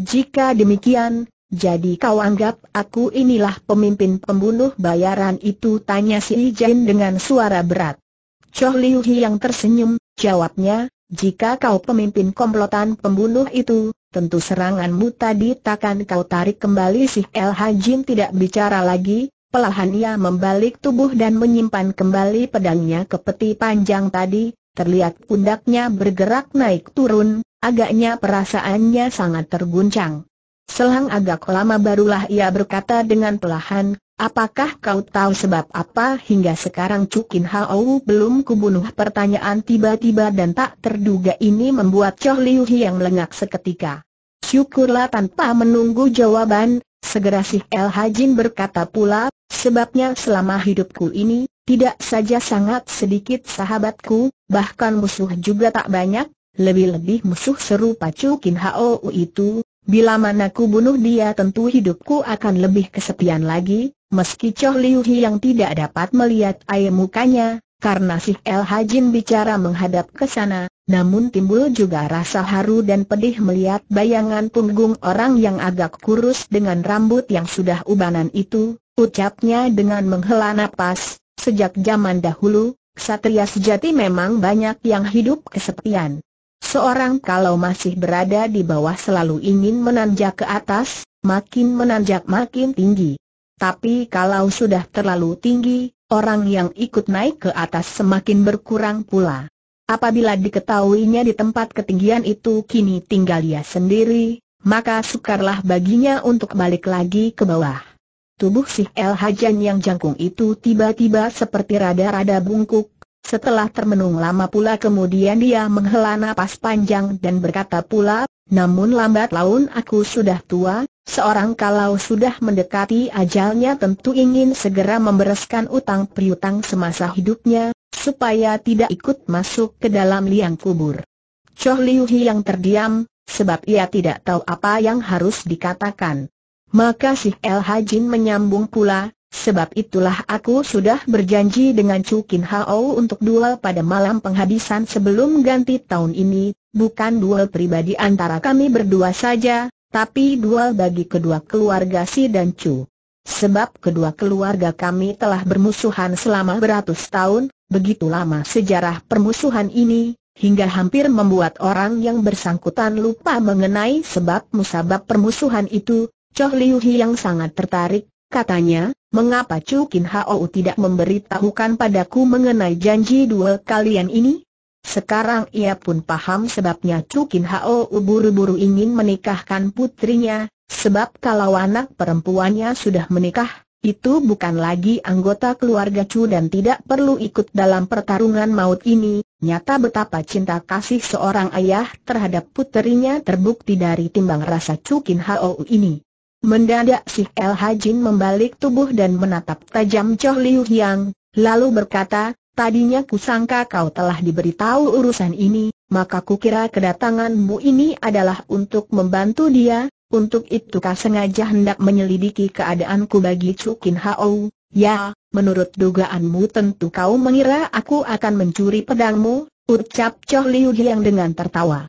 Jika demikian, jadi kau anggap aku inilah pemimpin pembunuh bayaran itu? Tanya si Ijen dengan suara berat. Choh Liu Hi yang tersenyum, jawabnya, jika kau pemimpin komplotan pembunuh itu, tentu seranganmu tadi takkan kau tarik kembali si El Hajin tidak bicara lagi, pelahan ia membalik tubuh dan menyimpan kembali pedangnya ke peti panjang tadi, terlihat pundaknya bergerak naik turun, Agaknya perasaannya sangat terguncang. Selang agak lama barulah ia berkata dengan pelahan, apakah kau tahu sebab apa hingga sekarang Cukin Hao belum kubunuh pertanyaan tiba-tiba dan tak terduga ini membuat Choh Liu yang melengak seketika. Syukurlah tanpa menunggu jawaban, segera si El Hajin berkata pula, sebabnya selama hidupku ini, tidak saja sangat sedikit sahabatku, bahkan musuh juga tak banyak, lebih-lebih musuh seru Pacu Kin Hao itu, bila mana ku bunuh dia tentu hidupku akan lebih kesepian lagi, meski Choh Liu Hi yang tidak dapat melihat air mukanya, karena si El Hajin bicara menghadap ke sana, namun timbul juga rasa haru dan pedih melihat bayangan punggung orang yang agak kurus dengan rambut yang sudah ubanan itu, ucapnya dengan menghela napas, sejak zaman dahulu, ksatria sejati memang banyak yang hidup kesepian. Seorang kalau masih berada di bawah selalu ingin menanjak ke atas, makin menanjak makin tinggi. Tapi kalau sudah terlalu tinggi, orang yang ikut naik ke atas semakin berkurang pula. Apabila diketahuinya di tempat ketinggian itu kini tinggal ia sendiri, maka sukarlah baginya untuk balik lagi ke bawah. Tubuh si El Hajan yang jangkung itu tiba-tiba seperti rada-rada bungkuk, setelah termenung lama pula kemudian dia menghela napas panjang dan berkata pula, namun lambat laun aku sudah tua, seorang kalau sudah mendekati ajalnya tentu ingin segera membereskan utang priutang semasa hidupnya, supaya tidak ikut masuk ke dalam liang kubur. Choh Liu yang terdiam, sebab ia tidak tahu apa yang harus dikatakan. Maka si El Hajin menyambung pula, Sebab itulah aku sudah berjanji dengan Chu Kin Hao untuk duel pada malam penghabisan sebelum ganti tahun ini, bukan duel pribadi antara kami berdua saja, tapi duel bagi kedua keluarga Si dan Chu. Sebab kedua keluarga kami telah bermusuhan selama beratus tahun, begitu lama sejarah permusuhan ini, hingga hampir membuat orang yang bersangkutan lupa mengenai sebab musabab permusuhan itu, Choh Liu Hi yang sangat tertarik, katanya, Mengapa Chu Kin Hao tidak memberitahukan padaku mengenai janji dua kalian ini? Sekarang ia pun paham sebabnya Chu Kin Hao buru-buru ingin menikahkan putrinya, sebab kalau anak perempuannya sudah menikah, itu bukan lagi anggota keluarga Chu dan tidak perlu ikut dalam pertarungan maut ini, nyata betapa cinta kasih seorang ayah terhadap putrinya terbukti dari timbang rasa Chu Kin Hao ini. Mendadak si El Hajin membalik tubuh dan menatap tajam Choh Liu Yang, lalu berkata, Tadinya kusangka kau telah diberitahu urusan ini, maka kukira kedatanganmu ini adalah untuk membantu dia, untuk itu kau sengaja hendak menyelidiki keadaanku bagi Kin Hao. Ya, menurut dugaanmu tentu kau mengira aku akan mencuri pedangmu, ucap Choh Liu Yang dengan tertawa.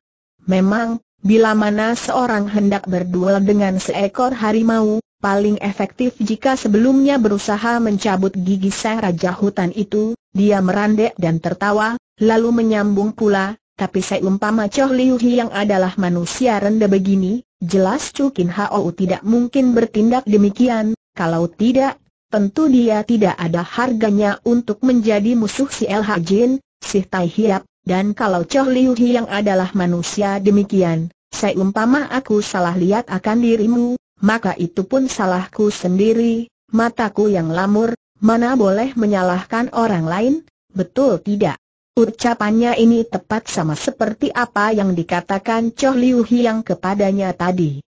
Memang, Bila mana seorang hendak berduel dengan seekor harimau, paling efektif jika sebelumnya berusaha mencabut gigi sang raja hutan itu, dia merandek dan tertawa, lalu menyambung pula, tapi seumpama Choh Liu Hi yang adalah manusia rendah begini, jelas Chu Kin Hao tidak mungkin bertindak demikian, kalau tidak, tentu dia tidak ada harganya untuk menjadi musuh si El Hajin, si Tai Hiap, dan kalau Choh Liu yang adalah manusia demikian, seumpama aku salah lihat akan dirimu, maka itu pun salahku sendiri, mataku yang lamur, mana boleh menyalahkan orang lain, betul tidak? Ucapannya ini tepat sama seperti apa yang dikatakan Choh Liu yang kepadanya tadi.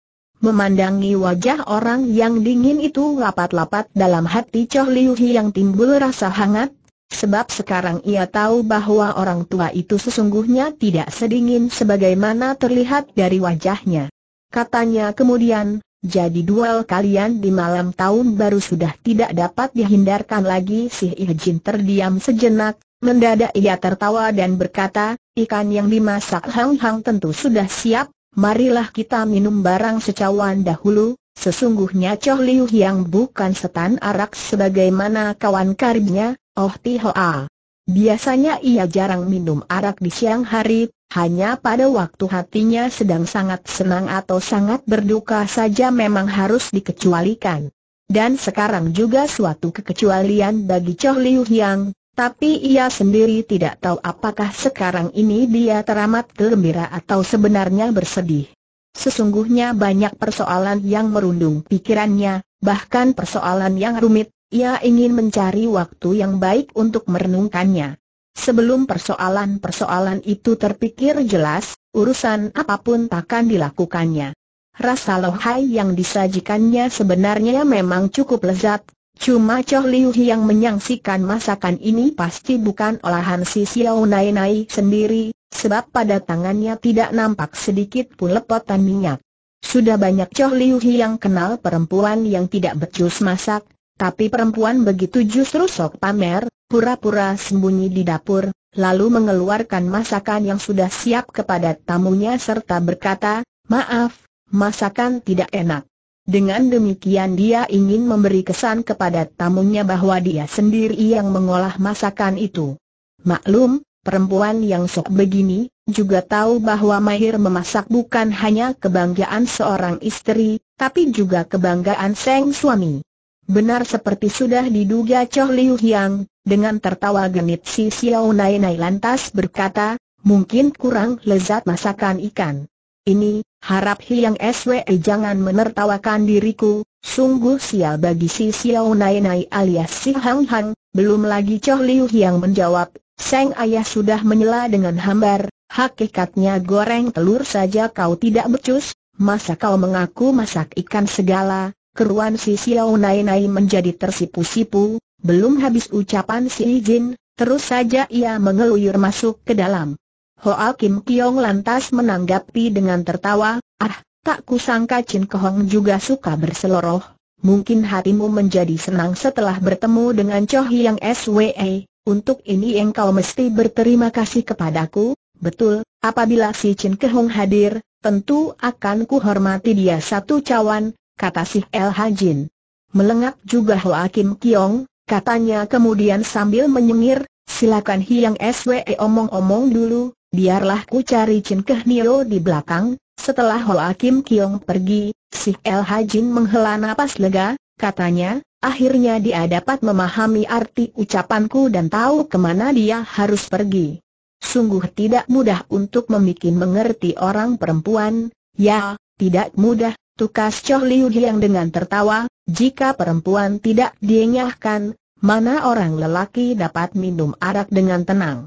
Memandangi wajah orang yang dingin itu lapat-lapat dalam hati Choh Liu yang timbul rasa hangat, Sebab sekarang ia tahu bahwa orang tua itu sesungguhnya tidak sedingin sebagaimana terlihat dari wajahnya. Katanya kemudian, jadi duel kalian di malam tahun baru sudah tidak dapat dihindarkan lagi si Ijin terdiam sejenak, mendadak ia tertawa dan berkata, ikan yang dimasak hang-hang tentu sudah siap, marilah kita minum barang secawan dahulu, Sesungguhnya Choh Liu yang bukan setan arak sebagaimana kawan karibnya, Oh Ti Hoa. Biasanya ia jarang minum arak di siang hari, hanya pada waktu hatinya sedang sangat senang atau sangat berduka saja memang harus dikecualikan. Dan sekarang juga suatu kekecualian bagi Choh Liu Yang, tapi ia sendiri tidak tahu apakah sekarang ini dia teramat gembira atau sebenarnya bersedih. Sesungguhnya banyak persoalan yang merundung pikirannya, bahkan persoalan yang rumit, ia ingin mencari waktu yang baik untuk merenungkannya. Sebelum persoalan-persoalan itu terpikir jelas, urusan apapun takkan dilakukannya. Rasa lohai yang disajikannya sebenarnya memang cukup lezat, cuma Choh Liu yang menyaksikan masakan ini pasti bukan olahan si Xiao Nai Nai sendiri, sebab pada tangannya tidak nampak sedikit pun lepotan minyak. Sudah banyak Choh Liu yang kenal perempuan yang tidak becus masak, tapi perempuan begitu justru sok pamer, pura-pura sembunyi di dapur, lalu mengeluarkan masakan yang sudah siap kepada tamunya serta berkata, maaf, masakan tidak enak. Dengan demikian dia ingin memberi kesan kepada tamunya bahwa dia sendiri yang mengolah masakan itu. Maklum, Perempuan yang sok begini, juga tahu bahwa mahir memasak bukan hanya kebanggaan seorang istri, tapi juga kebanggaan sang suami. Benar seperti sudah diduga Choh Liu Hiang, dengan tertawa genit si Xiao Nai Nai lantas berkata, mungkin kurang lezat masakan ikan. Ini, harap Hiang SWE jangan menertawakan diriku, sungguh sial bagi si Xiao Nai Nai alias si Hang Hang, belum lagi Choh Liu Hiang menjawab, Seng ayah sudah menyela dengan hambar, hakikatnya goreng telur saja kau tidak becus, masa kau mengaku masak ikan segala, keruan si Xiao Nai Nai menjadi tersipu-sipu, belum habis ucapan si Ijin, terus saja ia mengeluyur masuk ke dalam. Hoa Kim Kiong lantas menanggapi dengan tertawa, ah, tak kusangka Chin Kohong juga suka berseloroh, mungkin hatimu menjadi senang setelah bertemu dengan Cho Yang SWE. Untuk ini engkau mesti berterima kasih kepadaku, betul, apabila si Chin Kehong hadir, tentu akan ku hormati dia satu cawan, kata si El Hajin. Melengak juga Hoa Kim Kiong, katanya kemudian sambil menyengir, silakan Hiang SWE omong-omong dulu, biarlah ku cari Chin Kehnio di belakang. Setelah Hoa Kim Kiong pergi, si El Hajin menghela nafas lega, katanya, Akhirnya dia dapat memahami arti ucapanku dan tahu kemana dia harus pergi. Sungguh tidak mudah untuk membuat mengerti orang perempuan, ya, tidak mudah, tukas Choh Liu yang dengan tertawa, jika perempuan tidak dienyahkan, mana orang lelaki dapat minum arak dengan tenang.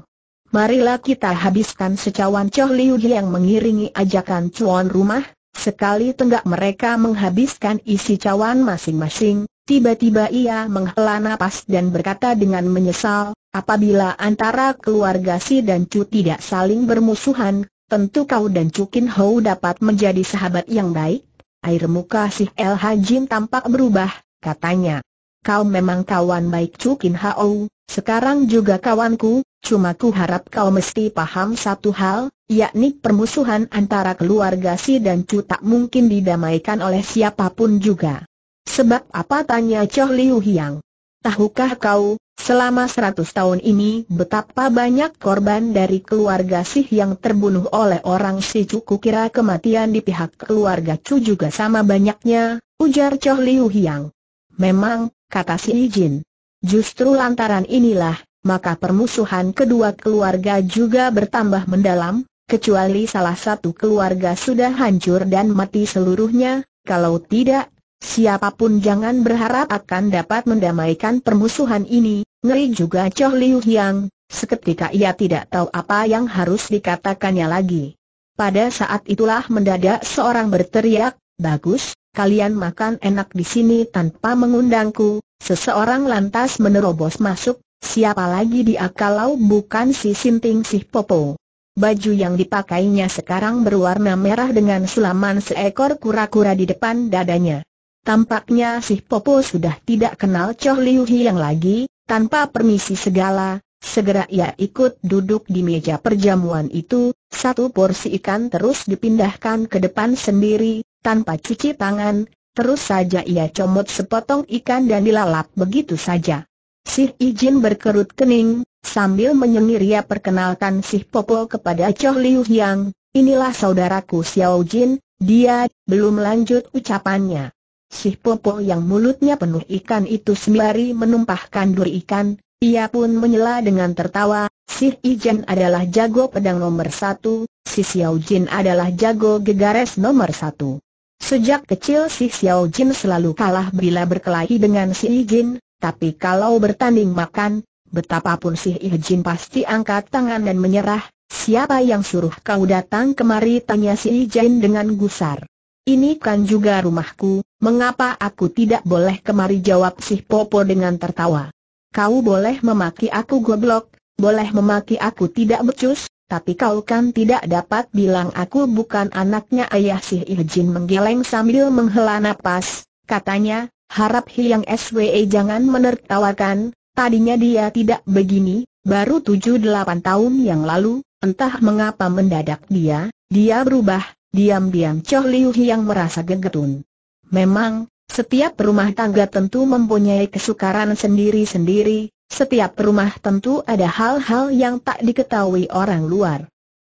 Marilah kita habiskan secawan Choh Liu yang mengiringi ajakan cuan rumah, Sekali tenggak mereka menghabiskan isi cawan masing-masing, Tiba-tiba ia menghela napas dan berkata dengan menyesal, apabila antara keluarga Si dan Cu tidak saling bermusuhan, tentu kau dan Chu Kin Hou dapat menjadi sahabat yang baik. Air muka Si El Hajin tampak berubah, katanya. Kau memang kawan baik Chu Kin Hou, sekarang juga kawanku, cuma ku harap kau mesti paham satu hal, yakni permusuhan antara keluarga Si dan Cu tak mungkin didamaikan oleh siapapun juga. Sebab apa tanya Choh Liu Hiang? Tahukah kau, selama seratus tahun ini betapa banyak korban dari keluarga Sih yang terbunuh oleh orang sih Cu kira kematian di pihak keluarga Cu juga sama banyaknya, ujar Choh Liu Hiang. Memang, kata Si Ijin. Justru lantaran inilah, maka permusuhan kedua keluarga juga bertambah mendalam, kecuali salah satu keluarga sudah hancur dan mati seluruhnya, kalau tidak Siapapun jangan berharap akan dapat mendamaikan permusuhan ini, ngeri juga Choh Liu Yang, seketika ia tidak tahu apa yang harus dikatakannya lagi. Pada saat itulah mendadak seorang berteriak, bagus, kalian makan enak di sini tanpa mengundangku, seseorang lantas menerobos masuk, siapa lagi dia kalau bukan si Sinting si Popo. Baju yang dipakainya sekarang berwarna merah dengan sulaman seekor kura-kura di depan dadanya. Tampaknya si Popo sudah tidak kenal Choh Liu yang lagi, tanpa permisi segala, segera ia ikut duduk di meja perjamuan itu, satu porsi ikan terus dipindahkan ke depan sendiri, tanpa cuci tangan, terus saja ia comot sepotong ikan dan dilalap begitu saja. Si Ijin berkerut kening, sambil menyengir ia perkenalkan Sih Popo kepada Choh Liu yang. inilah saudaraku Xiao Jin, dia, belum lanjut ucapannya. Si Popo yang mulutnya penuh ikan itu sembari menumpahkan duri ikan, ia pun menyela dengan tertawa, si Ijen adalah jago pedang nomor satu, si Xiao Jin adalah jago gegares nomor satu. Sejak kecil si Xiao Jin selalu kalah bila berkelahi dengan si Ijen, tapi kalau bertanding makan, betapapun si Ijen pasti angkat tangan dan menyerah, siapa yang suruh kau datang kemari tanya si Ijen dengan gusar. Ini kan juga rumahku, mengapa aku tidak boleh kemari jawab si Popo dengan tertawa. Kau boleh memaki aku goblok, boleh memaki aku tidak becus, tapi kau kan tidak dapat bilang aku bukan anaknya ayah si Ijin menggeleng sambil menghela nafas. katanya, harap Hiang SWE jangan menertawakan, tadinya dia tidak begini, baru 7-8 tahun yang lalu, entah mengapa mendadak dia, dia berubah, Diam-diam Choh Liu yang merasa gegetun. Memang, setiap rumah tangga tentu mempunyai kesukaran sendiri-sendiri, setiap rumah tentu ada hal-hal yang tak diketahui orang luar.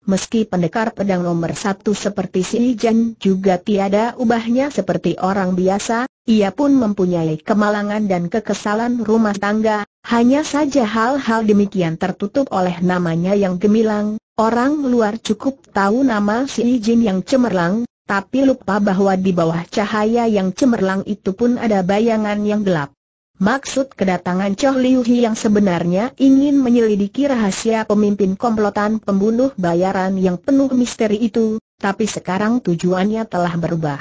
Meski pendekar pedang nomor satu seperti si Ijen juga tiada ubahnya seperti orang biasa, ia pun mempunyai kemalangan dan kekesalan rumah tangga, hanya saja hal-hal demikian tertutup oleh namanya yang gemilang, Orang luar cukup tahu nama si Jin yang cemerlang, tapi lupa bahwa di bawah cahaya yang cemerlang itu pun ada bayangan yang gelap. Maksud kedatangan Choh Liu Hi yang sebenarnya ingin menyelidiki rahasia pemimpin komplotan pembunuh bayaran yang penuh misteri itu, tapi sekarang tujuannya telah berubah.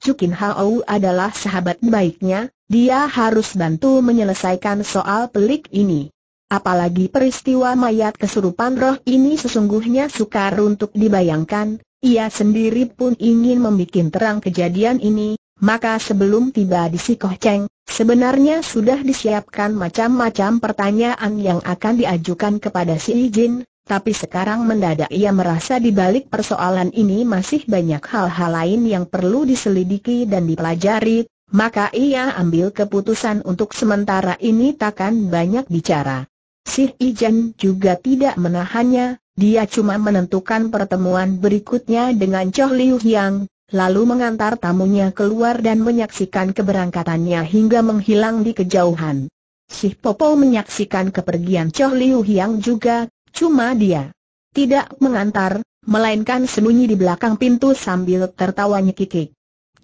Cukin Hao adalah sahabat baiknya, dia harus bantu menyelesaikan soal pelik ini. Apalagi peristiwa mayat kesurupan roh ini sesungguhnya sukar untuk dibayangkan, ia sendiri pun ingin membuat terang kejadian ini, maka sebelum tiba di si Koh Cheng, sebenarnya sudah disiapkan macam-macam pertanyaan yang akan diajukan kepada si Ijin, tapi sekarang mendadak ia merasa di balik persoalan ini masih banyak hal-hal lain yang perlu diselidiki dan dipelajari, maka ia ambil keputusan untuk sementara ini takkan banyak bicara. Si Ijen juga tidak menahannya, dia cuma menentukan pertemuan berikutnya dengan Choh Liu Hyang, lalu mengantar tamunya keluar dan menyaksikan keberangkatannya hingga menghilang di kejauhan. Sih Popo menyaksikan kepergian Choh Liu Hyang juga, cuma dia tidak mengantar, melainkan sembunyi di belakang pintu sambil tertawanya nyekikik.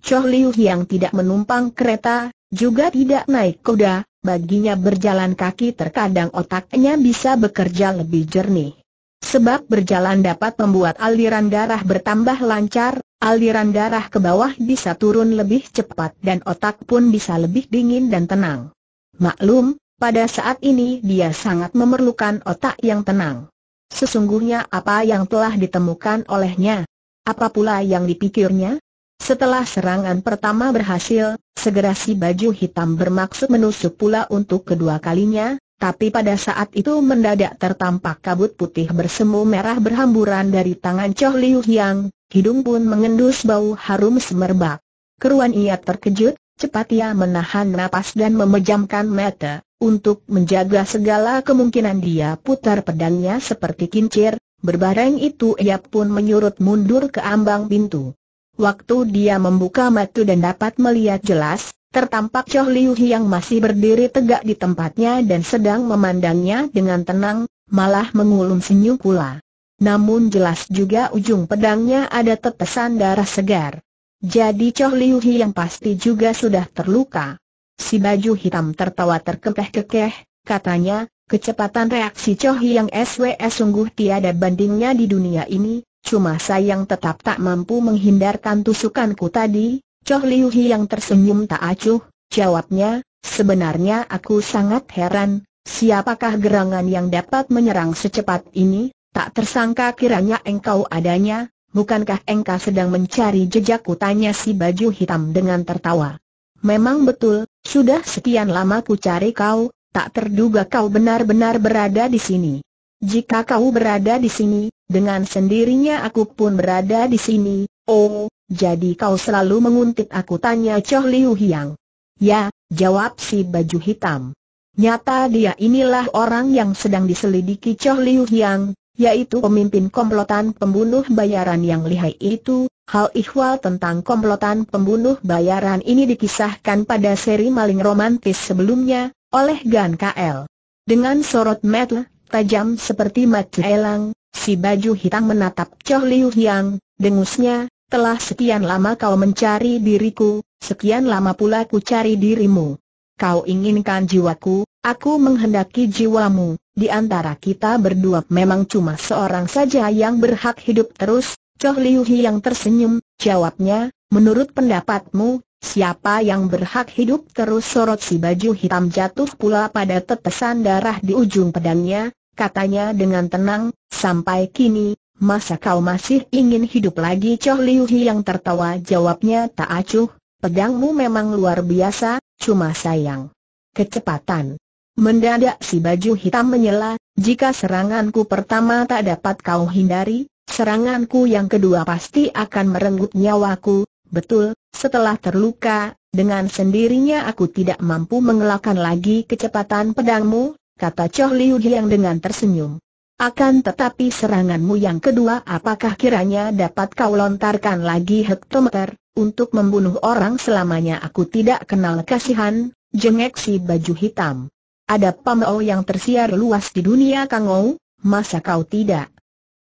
Choh Liu Hyang tidak menumpang kereta, juga tidak naik kuda, baginya berjalan kaki terkadang otaknya bisa bekerja lebih jernih. Sebab berjalan dapat membuat aliran darah bertambah lancar, aliran darah ke bawah bisa turun lebih cepat dan otak pun bisa lebih dingin dan tenang. Maklum, pada saat ini dia sangat memerlukan otak yang tenang. Sesungguhnya apa yang telah ditemukan olehnya? Apa pula yang dipikirnya? Setelah serangan pertama berhasil, segera si baju hitam bermaksud menusuk pula untuk kedua kalinya, tapi pada saat itu mendadak tertampak kabut putih bersemu merah berhamburan dari tangan Choh Liu Yang, hidung pun mengendus bau harum semerbak. Keruan ia terkejut, cepat ia menahan napas dan memejamkan mata, untuk menjaga segala kemungkinan dia putar pedangnya seperti kincir, berbareng itu ia pun menyurut mundur ke ambang pintu. Waktu dia membuka mata dan dapat melihat jelas, tertampak Choh Liu yang masih berdiri tegak di tempatnya dan sedang memandangnya dengan tenang, malah mengulum senyum pula. Namun jelas juga ujung pedangnya ada tetesan darah segar. Jadi Choh Liu yang pasti juga sudah terluka. Si baju hitam tertawa terkekeh-kekeh, katanya, kecepatan reaksi Choh Yang SWS sungguh tiada bandingnya di dunia ini, Cuma sayang tetap tak mampu menghindarkan tusukanku tadi, Choh Liu Hi yang tersenyum tak acuh, jawabnya, sebenarnya aku sangat heran, siapakah gerangan yang dapat menyerang secepat ini, tak tersangka kiranya engkau adanya, bukankah engkau sedang mencari jejakku tanya si baju hitam dengan tertawa. Memang betul, sudah sekian lama ku cari kau, tak terduga kau benar-benar berada di sini. Jika kau berada di sini, dengan sendirinya aku pun berada di sini. Oh, jadi kau selalu menguntit aku tanya Choh Liu Hiang. Ya, jawab si baju hitam. Nyata dia inilah orang yang sedang diselidiki Choh Liu Hiang, yaitu pemimpin komplotan pembunuh bayaran yang lihai itu. Hal ihwal tentang komplotan pembunuh bayaran ini dikisahkan pada seri maling romantis sebelumnya, oleh Gan KL. Dengan sorot mata, tajam seperti mata elang, si baju hitam menatap Choh Liu Yang, dengusnya, telah sekian lama kau mencari diriku, sekian lama pula ku cari dirimu. Kau inginkan jiwaku, aku menghendaki jiwamu, di antara kita berdua memang cuma seorang saja yang berhak hidup terus, Choh Liu Yang tersenyum, Jawabnya, menurut pendapatmu, siapa yang berhak hidup terus sorot si baju hitam jatuh pula pada tetesan darah di ujung pedangnya, katanya dengan tenang, sampai kini, masa kau masih ingin hidup lagi Choh Liu yang tertawa jawabnya tak acuh, pedangmu memang luar biasa, cuma sayang. Kecepatan. Mendadak si baju hitam menyela, jika seranganku pertama tak dapat kau hindari, Seranganku yang kedua pasti akan merenggut nyawaku, betul, setelah terluka, dengan sendirinya aku tidak mampu mengelakkan lagi kecepatan pedangmu, kata Choh Liu yang dengan tersenyum. Akan tetapi seranganmu yang kedua apakah kiranya dapat kau lontarkan lagi hektometer, untuk membunuh orang selamanya aku tidak kenal kasihan, jengek si baju hitam. Ada pameo yang tersiar luas di dunia Kangou, masa kau tidak?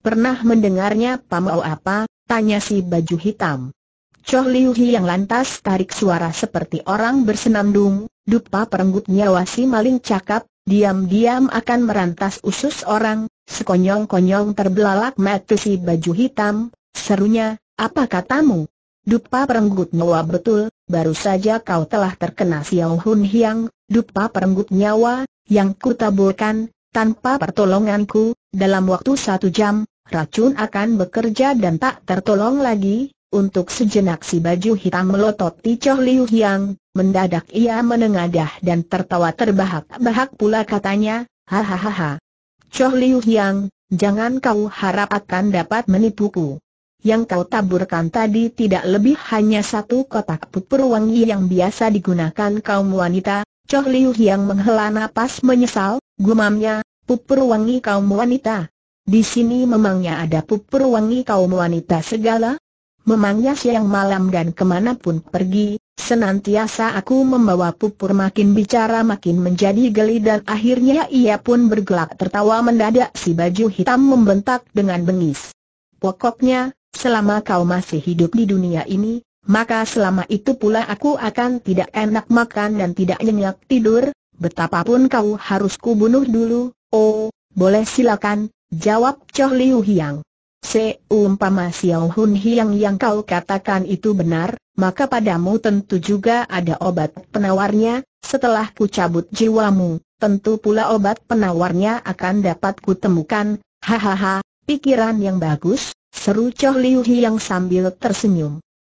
Pernah mendengarnya pamau apa? Tanya si baju hitam. Choh Liu Hi yang lantas tarik suara seperti orang bersenandung, dupa perenggut nyawa si maling cakap, diam-diam akan merantas usus orang, sekonyong-konyong terbelalak mati si baju hitam, serunya, apa katamu? Dupa perenggut nyawa betul, baru saja kau telah terkena Xiao Hun Hiang, dupa perenggut nyawa, yang kutaburkan, tanpa pertolonganku, dalam waktu satu jam, racun akan bekerja dan tak tertolong lagi. Untuk sejenak si baju hitam melotot. Choh Liu Hiang, mendadak ia menengadah dan tertawa terbahak-bahak pula katanya, hahaha. Choh Liu Hiang, jangan kau harap akan dapat menipuku. Yang kau taburkan tadi tidak lebih hanya satu kotak pupur wangi yang biasa digunakan kaum wanita. Choh Liu Hiang menghela nafas menyesal, gumamnya, pupur wangi kaum wanita. Di sini memangnya ada pupur wangi kaum wanita segala? Memangnya siang malam dan kemanapun pergi, senantiasa aku membawa pupur makin bicara makin menjadi geli dan akhirnya ia pun bergelak tertawa mendadak si baju hitam membentak dengan bengis. Pokoknya, selama kau masih hidup di dunia ini, maka selama itu pula aku akan tidak enak makan dan tidak nyenyak tidur, betapapun kau harus kubunuh dulu, oh, boleh silakan, Jawab Choh Liu Hiang. Seumpama Xiao Hun Hiang yang kau katakan itu benar, maka padamu tentu juga ada obat penawarnya, setelah ku cabut jiwamu, tentu pula obat penawarnya akan dapat kutemukan, hahaha, pikiran yang bagus, seru Choh Liu Hiang sambil tersenyum.